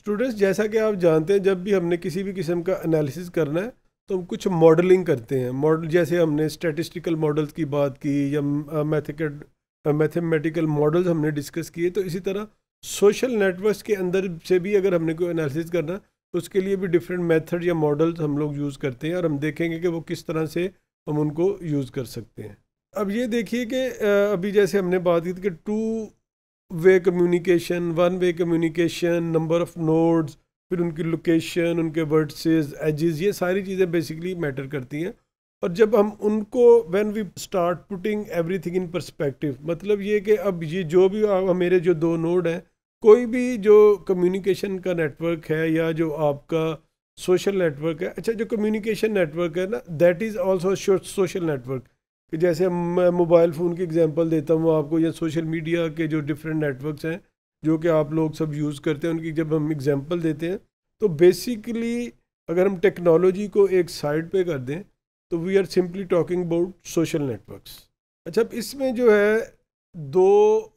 students जैसा कि आप जानते हैं जब भी हमने किसी भी किस्म का एनालिसिस करना है तो हम कुछ मॉडलिंग करते हैं मॉडल जैसे हमने स्टैटिस्टिकल मॉडल्स की बात की या मैथमेटिकल मॉडल्स हमने डिस्कस किए तो इसी तरह सोशल नेटवर्क्स के अंदर से भी अगर हमने कोई एनालिसिस करना है तो उसके लिए भी डिफरेंट मेथड या मॉडल्स हम लोग यूज़ करते हैं और हम देखेंगे कि वो किस तरह से हम उनको यूज़ कर सकते हैं अब ये देखिए कि अभी जैसे हमने बात की कि two way communication one way communication number of nodes फिर उनकी लोकेशन उनके वर्डसेज़ एजेस ये सारी चीज़ें बेसिकली मैटर करती हैं और जब हम उनको when we start putting everything in perspective मतलब ये कि अब ये जो भी मेरे जो दो नोड हैं कोई भी जो कम्युनिकेशन का नेटवर्क है या जो आपका सोशल नेटवर्क है अच्छा जो कम्युनिकेशन नेटवर्क है ना that is also social network कि जैसे मैं मोबाइल फ़ोन की एग्जांपल देता हूँ आपको या सोशल मीडिया के जो डिफरेंट नेटवर्क्स हैं जो कि आप लोग सब यूज़ करते हैं उनकी जब हम एग्जांपल देते हैं तो बेसिकली अगर हम टेक्नोलॉजी को एक साइड पे कर दें तो we are simply talking about social networks अच्छा इसमें जो है दो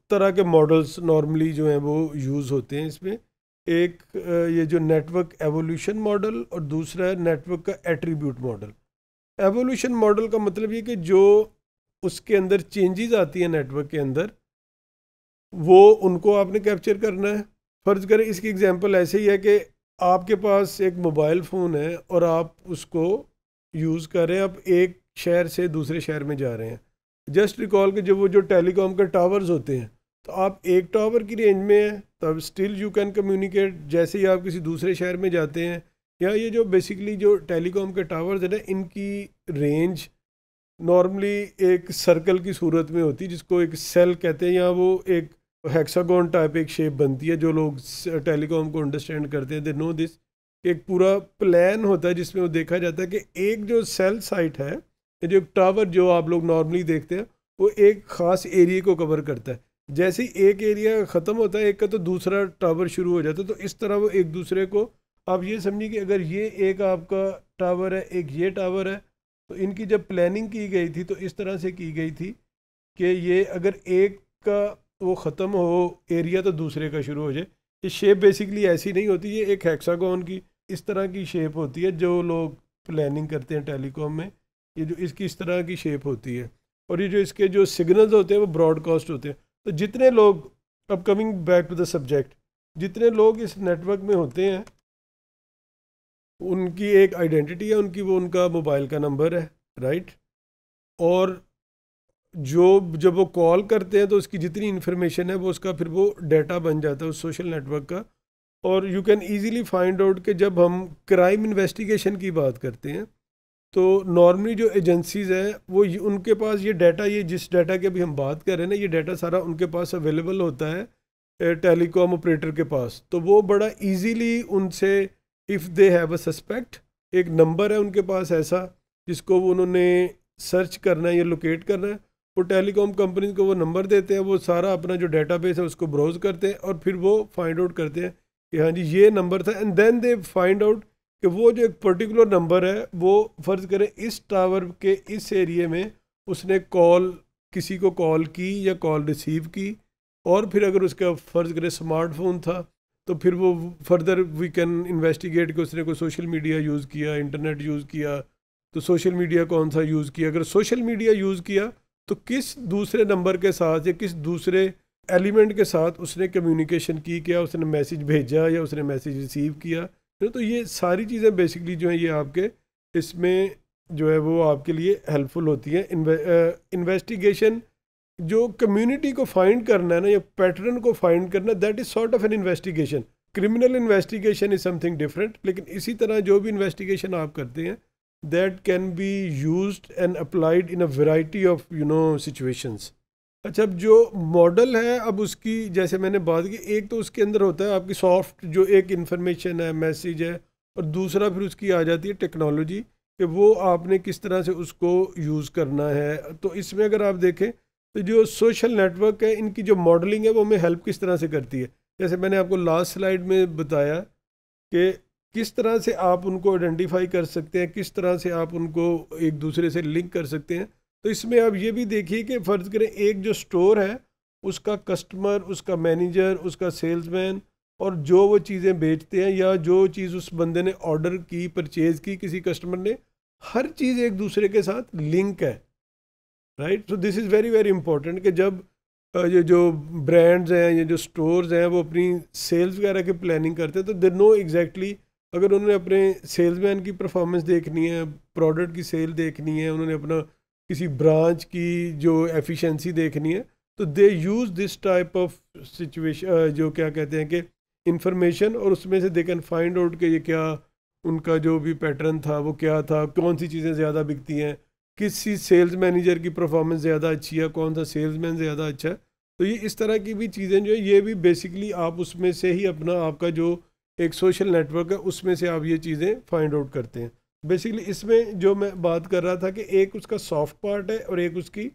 तरह के मॉडल्स नॉर्मली जो हैं वो यूज़ होते हैं इसमें एक ये जो नेटवर्क एवोल्यूशन मॉडल और दूसरा है नेटवर्क का एट्रीब्यूट मॉडल एवोल्यूशन मॉडल का मतलब ये कि जो उसके अंदर चेंजेस आती है नेटवर्क के अंदर वो उनको आपने कैप्चर करना है फ़र्ज़ करें इसकी एग्जांपल ऐसे ही है कि आपके पास एक मोबाइल फ़ोन है और आप उसको यूज़ कर रहे हैं आप एक शहर से दूसरे शहर में जा रहे हैं जस्ट रिकॉल के जब वो जो टेलीकॉम के टावर्स होते हैं तो आप एक टावर की रेंज में हैं तब स्टिल यू कैन कम्युनिकेट जैसे ही आप किसी दूसरे शहर में जाते हैं या ये जो बेसिकली जो टेलीकॉम के टावर है ना इनकी रेंज नॉर्मली एक सर्कल की सूरत में होती है जिसको एक सेल कहते हैं या वो एक हेक्सागोन टाइप एक शेप बनती है जो लोग टेलीकॉम को अंडरस्टैंड करते हैं दे नो दिस एक पूरा प्लान होता है जिसमें वो देखा जाता है कि एक जो सेल साइट है जो एक टावर जो आप लोग नॉर्मली देखते हैं वो एक ख़ास एरिए को कवर करता है जैसे ही एक एरिया ख़त्म होता है एक का तो दूसरा टावर शुरू हो जाता है तो इस तरह वो एक दूसरे को आप ये समझिए कि अगर ये एक आपका टावर है एक ये टावर है तो इनकी जब प्लानिंग की गई थी तो इस तरह से की गई थी कि ये अगर एक का वो ख़त्म हो एरिया तो दूसरे का शुरू हो जाए ये शेप बेसिकली ऐसी नहीं होती ये एक हेक्सागोन की इस तरह की शेप होती है जो लोग प्लानिंग करते हैं टेलीकॉम में ये जो इसकी इस तरह की शेप होती है और ये जो इसके जो सिग्नल्स होते हैं वो ब्रॉडकास्ट होते हैं तो जितने लोग upcoming back to the subject जितने लोग इस नेटवर्क में होते हैं उनकी एक आइडेंटिटी है उनकी वो उनका मोबाइल का नंबर है राइट और जो जब वो कॉल करते हैं तो उसकी जितनी इन्फॉर्मेशन है वो उसका फिर वो डाटा बन जाता है उस सोशल नेटवर्क का और you can easily find out कि जब हम क्राइम इन्वेस्टिगेशन की बात करते हैं तो नॉर्मली जो एजेंसीज हैं वो उनके पास ये डाटा ये जिस डाटा की अभी हम बात कर रहे हैं ना ये डाटा सारा उनके पास अवेलेबल होता है टेलीकॉम ऑपरेटर के पास तो वो बड़ा ईज़िली उनसे if they have a suspect एक नंबर है उनके पास ऐसा जिसको वो उन्होंने सर्च करना है या लोकेट करना है वो टेलीकॉम कंपनीज को वो नंबर देते हैं वो सारा अपना जो डेटाबेस है उसको ब्राउज करते हैं और फिर वो फाइंड आउट करते हैं कि हाँ जी ये नंबर था and then they find out कि वो जो एक पर्टिकुलर नंबर है वो फ़र्ज़ करें इस टावर के इस एरिए में उसने कॉल किसी को कॉल की या कॉल रिसीव की और फिर अगर उसका फ़र्ज़ करें स्मार्टफोन था तो फिर वो फर्दर वी कैन इन्वेस्टिगेट कि उसने कोई सोशल मीडिया यूज़ किया इंटरनेट यूज़ किया तो सोशल मीडिया कौन सा यूज़ किया अगर सोशल मीडिया यूज़ किया तो किस दूसरे नंबर के साथ या किस दूसरे एलिमेंट के साथ उसने कम्युनिकेशन की क्या उसने मैसेज भेजा या उसने मैसेज रिसीव किया तो, तो ये सारी चीज़ें बेसिकली जो हैं ये आपके इसमें जो है वो आपके लिए हेल्पफुल होती हैं इन्वे, इन्वेस्टिगेशन जो कम्युनिटी को फाइंड करना है ना या पैटर्न को फाइंड करना that is sort of an investigation criminal investigation is something different लेकिन इसी तरह जो भी इन्वेस्टिगेशन आप करते हैं that can be use and applied in a variety of you know situations अच्छा अब जो मॉडल है अब उसकी जैसे मैंने बात की एक तो उसके अंदर होता है आपकी सॉफ्ट जो एक इन्फॉर्मेशन है मैसेज है और दूसरा फिर उसकी आ जाती है टेक्नोलॉजी कि वो आपने किस तरह से उसको यूज़ करना है तो इसमें अगर आप देखें तो जो सोशल नेटवर्क है इनकी जो मॉडलिंग है वो हमें हेल्प किस तरह से करती है जैसे मैंने आपको लास्ट स्लाइड में बताया कि किस तरह से आप उनको आइडेंटिफाई कर सकते हैं किस तरह से आप उनको एक दूसरे से लिंक कर सकते हैं तो इसमें आप ये भी देखिए कि फ़र्ज़ करें एक जो स्टोर है उसका कस्टमर उसका मैनेजर उसका सेल्समैन और जो वो चीज़ें बेचते हैं या जो चीज़ उस बंदे ने ऑर्डर की परचेज़ की किसी कस्टमर ने हर चीज़ एक दूसरे के साथ लिंक है right so this is very very important कि जब ये जो ब्रांड्स हैं ये जो स्टोर्स हैं वो अपनी सेल्स वगैरह की प्लानिंग करते हैं तो दे नो एग्जैक्टली अगर उन्होंने अपने सेल्समैन की परफॉर्मेंस देखनी है प्रोडक्ट की सेल देखनी है उन्होंने अपना किसी ब्रांच की जो एफिशिएंसी देखनी है तो they use this type of situation जो क्या कहते हैं कि इंफॉर्मेशन और उसमें से दे कैन फाइंड आउट कि ये क्या उनका जो भी पैटर्न था वो क्या था कौन सी चीज़ें ज़्यादा बिकती हैं किसी सेल्स मैनेजर की परफॉर्मेंस ज़्यादा अच्छी है कौन सा सेल्समैन ज़्यादा अच्छा है तो ये इस तरह की भी चीज़ें जो है ये भी बेसिकली आप उसमें से ही अपना आपका जो एक सोशल नेटवर्क है उसमें से आप ये चीज़ें फाइंड आउट करते हैं बेसिकली इसमें जो मैं बात कर रहा था कि एक उसका सॉफ्ट पार्ट है और एक उसकी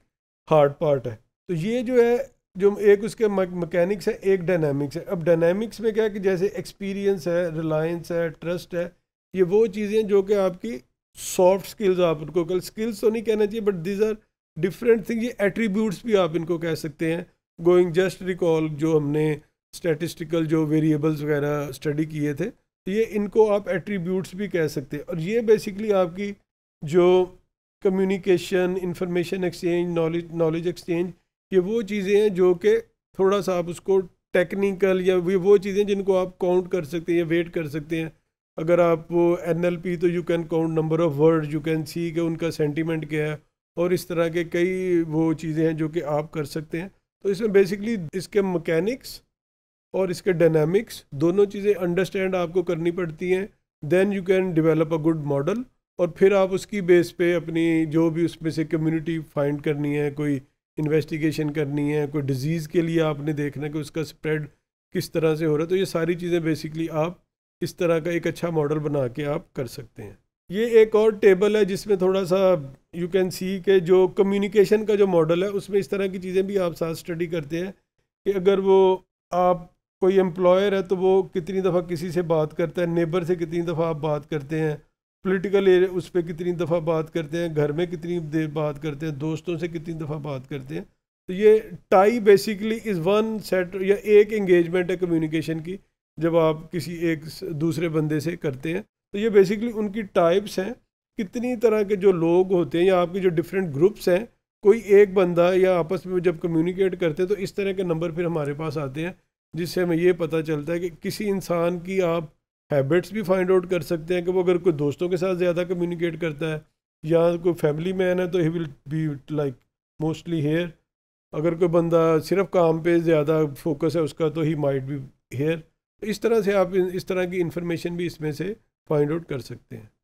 हार्ड पार्ट है तो ये जो है जो एक उसके मकैनिक्स है एक डायनामिक्स है अब डायनामिक्स में क्या है कि जैसे एक्सपीरियंस है रिलायंस है ट्रस्ट है ये वो चीज़ें जो कि आपकी सॉफ्ट स्किल्स आप उनको कल स्किल्स तो नहीं कहना चाहिए but these are different thing ये एट्रीब्यूट्स भी आप इनको कह सकते हैं गोइंग जस्ट रिकॉल जो हमने स्टेटिस्टिकल जो वेरिएबल्स वगैरह स्टडी किए थे तो ये इनको आप एट्रीब्यूट्स भी कह सकते हैं और ये बेसिकली आपकी जो communication information exchange knowledge knowledge exchange ये वो चीज़ें हैं जो कि थोड़ा सा आप उसको टेक्निकल या वो चीज़ें जिनको आप काउंट कर सकते हैं या वेट कर सकते हैं अगर आप एन तो you can count number of word you can see कि उनका सेंटीमेंट क्या है और इस तरह के कई वो चीज़ें हैं जो कि आप कर सकते हैं तो इसमें बेसिकली इसके मकैनिक्स और इसके डायनामिक्स दोनों चीज़ें अंडरस्टैंड आपको करनी पड़ती हैं then you can develop a good model और फिर आप उसकी बेस पे अपनी जो भी उसमें से कम्युनिटी फाइंड करनी है कोई इन्वेस्टिगेशन करनी है कोई डिज़ीज़ के लिए आपने देखना है कि उसका स्प्रेड किस तरह से हो रहा है तो ये सारी चीज़ें बेसिकली आप इस तरह का एक अच्छा मॉडल बना के आप कर सकते हैं ये एक और टेबल है जिसमें थोड़ा सा यू कैन सी के जो कम्युनिकेशन का जो मॉडल है उसमें इस तरह की चीज़ें भी आप साथ स्टडी करते हैं कि अगर वो आप कोई एम्प्लॉयर है तो वो कितनी दफ़ा किसी से बात करता है नेबर से कितनी दफ़ा आप बात करते हैं पॉलिटिकल एरिया उस पर कितनी दफ़ा बात करते हैं घर में कितनी देर बात करते हैं दोस्तों से कितनी दफ़ा बात करते हैं तो ये tie basically is one set या एक इंगेजमेंट है कम्युनिकेशन की जब आप किसी एक दूसरे बंदे से करते हैं तो ये बेसिकली उनकी टाइप्स हैं कितनी तरह के जो लोग होते हैं या आपके जो डिफरेंट ग्रुप्स हैं कोई एक बंदा या आपस में जब कम्युनिकेट करते हैं तो इस तरह के नंबर फिर हमारे पास आते हैं जिससे हमें ये पता चलता है कि किसी इंसान की आप हैबिट्स भी फाइंड आउट कर सकते हैं कि वो अगर कोई दोस्तों के साथ ज़्यादा कम्युनिकेट करता है या कोई फैमिली मैन है तो he will be like mostly here अगर कोई बंदा सिर्फ काम पे ज़्यादा फोकस है उसका तो ही माइट बी हेयर इस तरह से आप इस तरह की इन्फॉर्मेशन भी इसमें से फाइंड आउट कर सकते हैं